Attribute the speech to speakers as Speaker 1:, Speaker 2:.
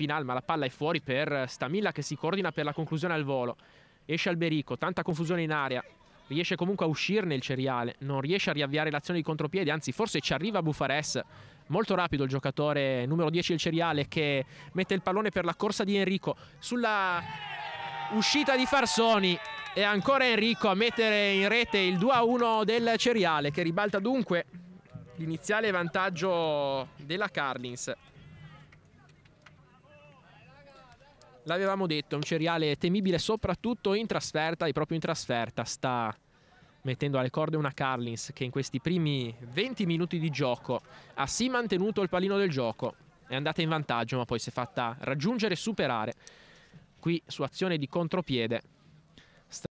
Speaker 1: Spinal, ma la palla è fuori per Stamilla che si coordina per la conclusione al volo. Esce Alberico, tanta confusione in area. Riesce comunque a uscirne il Ceriale, non riesce a riavviare l'azione di contropiede, anzi forse ci arriva Bufares. Molto rapido il giocatore numero 10 del Ceriale che mette il pallone per la corsa di Enrico. Sulla uscita di Farsoni e ancora Enrico a mettere in rete il 2-1 del Ceriale che ribalta dunque l'iniziale vantaggio della Carlins. l'avevamo detto, è un cereale temibile soprattutto in trasferta e proprio in trasferta sta mettendo alle corde una Carlins che in questi primi 20 minuti di gioco ha sì mantenuto il pallino del gioco, è andata in vantaggio ma poi si è fatta raggiungere e superare qui su azione di contropiede